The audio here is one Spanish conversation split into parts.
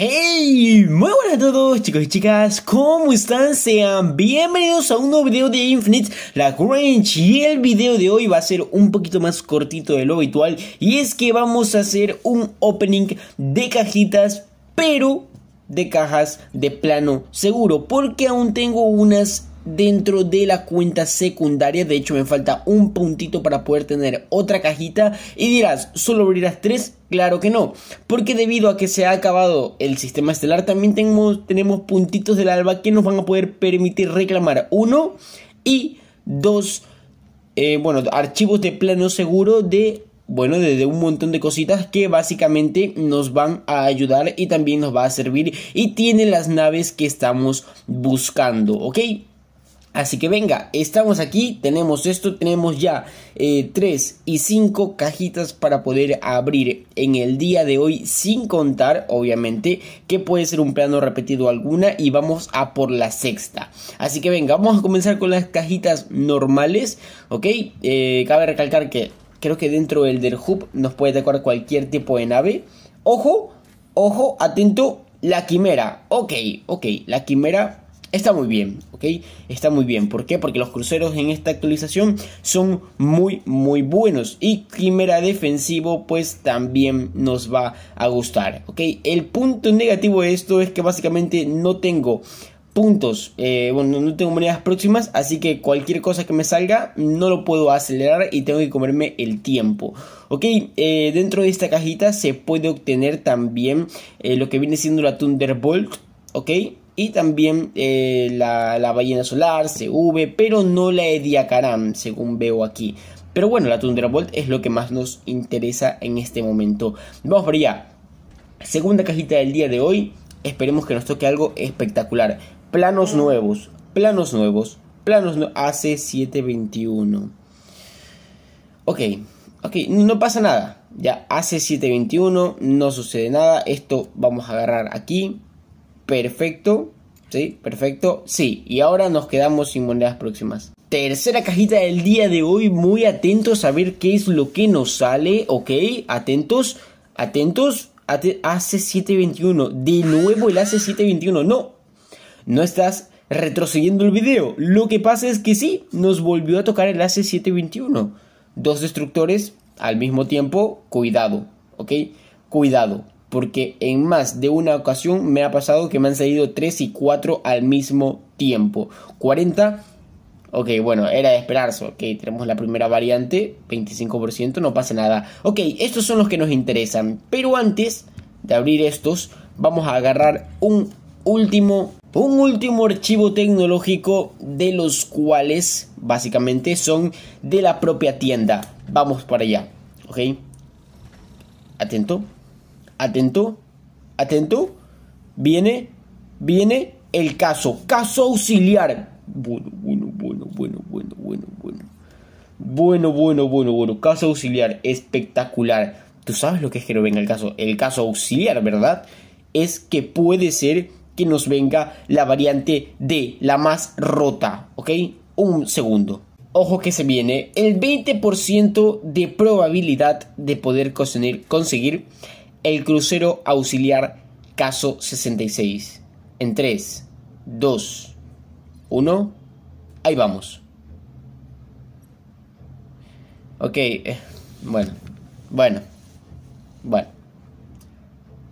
Hey, muy buenas a todos chicos y chicas, ¿cómo están? Sean bienvenidos a un nuevo video de Infinite Lagrange y el video de hoy va a ser un poquito más cortito de lo habitual y es que vamos a hacer un opening de cajitas pero de cajas de plano seguro porque aún tengo unas dentro de la cuenta secundaria. De hecho, me falta un puntito para poder tener otra cajita. Y dirás, ¿solo abrirás tres? Claro que no, porque debido a que se ha acabado el sistema estelar, también tenemos, tenemos puntitos del alba que nos van a poder permitir reclamar uno y dos, eh, bueno, archivos de plano seguro de bueno, desde un montón de cositas que básicamente nos van a ayudar y también nos va a servir y tiene las naves que estamos buscando, ¿ok? Así que venga, estamos aquí, tenemos esto, tenemos ya 3 eh, y 5 cajitas para poder abrir en el día de hoy sin contar, obviamente, que puede ser un plano repetido alguna y vamos a por la sexta. Así que venga, vamos a comenzar con las cajitas normales, ¿ok? Eh, cabe recalcar que creo que dentro del del hub nos puede atacar cualquier tipo de nave. Ojo, ojo, atento, la quimera, ok, ok, la quimera Está muy bien, ¿ok? Está muy bien. ¿Por qué? Porque los cruceros en esta actualización son muy, muy buenos. Y Quimera defensivo, pues también nos va a gustar, ¿ok? El punto negativo de esto es que básicamente no tengo puntos, eh, bueno, no tengo monedas próximas, así que cualquier cosa que me salga no lo puedo acelerar y tengo que comerme el tiempo. Ok, eh, dentro de esta cajita se puede obtener también eh, lo que viene siendo la Thunderbolt, ok, y también eh, la, ballena solar, CV, pero no la Ediacaram, según veo aquí. Pero bueno, la Tundra Thunderbolt es lo que más nos interesa en este momento. Vamos por allá. Segunda cajita del día de hoy. Esperemos que nos toque algo espectacular. Planos nuevos, planos nuevos, planos no AC721. Ok, ok, no pasa nada. Ya AC721, no sucede nada. Esto vamos a agarrar aquí. Perfecto. Sí, perfecto. Sí, y ahora nos quedamos sin monedas próximas. Tercera cajita del día de hoy, muy atentos a ver qué es lo que nos sale, ok, atentos, atentos, AC721, de nuevo el AC721, no, no estás retrocediendo el video, lo que pasa es que sí, nos volvió a tocar el AC721, dos destructores al mismo tiempo, cuidado, ok, cuidado porque en más de una ocasión me ha pasado que me han salido 3 y 4 al mismo tiempo. 40, ok, bueno, era de esperarse, ok, tenemos la primera variante, 25%, no pasa nada. Ok, estos son los que nos interesan, pero antes de abrir estos, vamos a agarrar un último un último archivo tecnológico de los cuales básicamente son de la propia tienda. Vamos para allá, ¿ok? Atento atento, atento, viene, viene el caso, caso auxiliar. Bueno, bueno, bueno, bueno, bueno, bueno, bueno. Bueno, bueno, bueno, bueno, caso auxiliar, espectacular. Tú sabes lo que es que no venga el caso, el caso auxiliar, ¿verdad? Es que puede ser que nos venga la variante D, la más rota, ¿ok? Un segundo. Ojo que se viene el 20% de probabilidad de poder conseguir el crucero auxiliar Caso 66. En 3, 2, 1, ahí vamos. Ok, eh, bueno, bueno, bueno.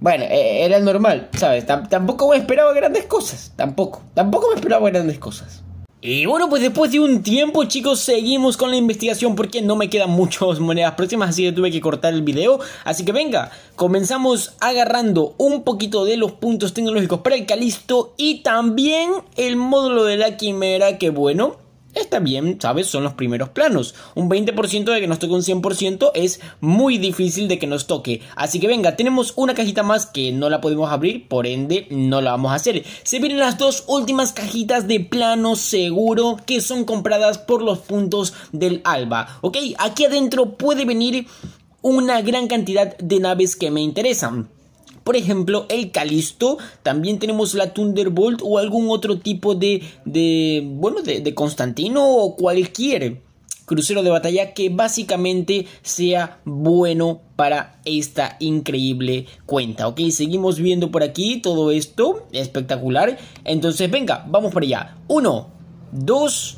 Bueno, eh, era normal, ¿sabes? tampoco me esperaba grandes cosas, tampoco, tampoco me esperaba grandes cosas. Y bueno, pues después de un tiempo, chicos, seguimos con la investigación porque no me quedan muchas monedas próximas, así que tuve que cortar el video. Así que venga, comenzamos agarrando un poquito de los puntos tecnológicos para el Calisto y también el módulo de la Quimera, que bueno, está bien, ¿sabes? Son los primeros planos. Un 20% de que nos toque un 100% es muy difícil de que nos toque. Así que venga, tenemos una cajita más que no la podemos abrir, por ende no la vamos a hacer. Se vienen las dos últimas cajitas de plano seguro que son compradas por los puntos del alba. ¿Ok? Aquí adentro puede venir una gran cantidad de naves que me interesan. Por ejemplo, el Calisto, también tenemos la Thunderbolt o algún otro tipo de, de bueno, de, Constantino o cualquier crucero de batalla que básicamente sea bueno para esta increíble cuenta. Ok, seguimos viendo por aquí todo esto, espectacular. Entonces, venga, vamos para allá. Uno, dos,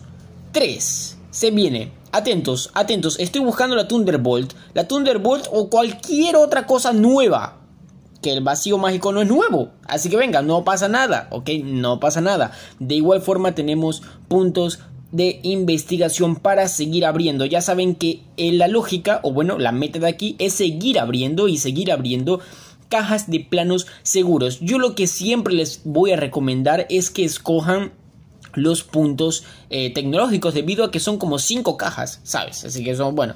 tres. Se viene. Atentos, atentos. Estoy buscando la Thunderbolt. La Thunderbolt o cualquier otra cosa nueva que el vacío mágico no es nuevo. Así que venga, no pasa nada, ¿ok? No pasa nada. De igual forma tenemos puntos de investigación para seguir abriendo. Ya saben que eh, la lógica, o bueno, la meta de aquí es seguir abriendo y seguir abriendo cajas de planos seguros. Yo lo que siempre les voy a recomendar es que escojan los puntos eh, tecnológicos debido a que son como cinco cajas, ¿sabes? Así que son, bueno,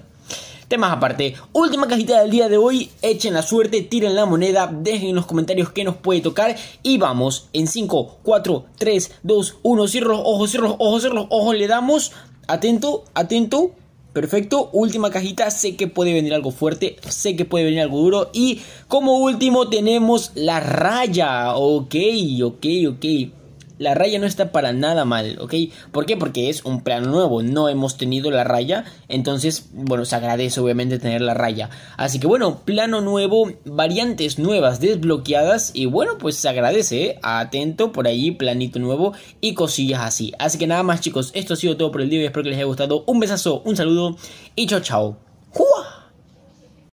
temas aparte. Última cajita del día de hoy, echen la suerte, tiren la moneda, dejen en los comentarios qué nos puede tocar y vamos en 5, 4, 3, 2, 1, cierro los ojos, cierro los ojos, cierro los ojos, le damos, atento, atento. Perfecto, última cajita, sé que puede venir algo fuerte, sé que puede venir algo duro y como último tenemos la raya, ok, ok, ok la raya no está para nada mal, ¿ok? ¿Por qué? Porque es un plano nuevo, no hemos tenido la raya, entonces, bueno, se agradece obviamente tener la raya. Así que bueno, plano nuevo, variantes nuevas desbloqueadas y bueno, pues se agradece, ¿eh? atento por ahí, planito nuevo y cosillas así. Así que nada más chicos, esto ha sido todo por el día, espero que les haya gustado, un besazo, un saludo y chao chao.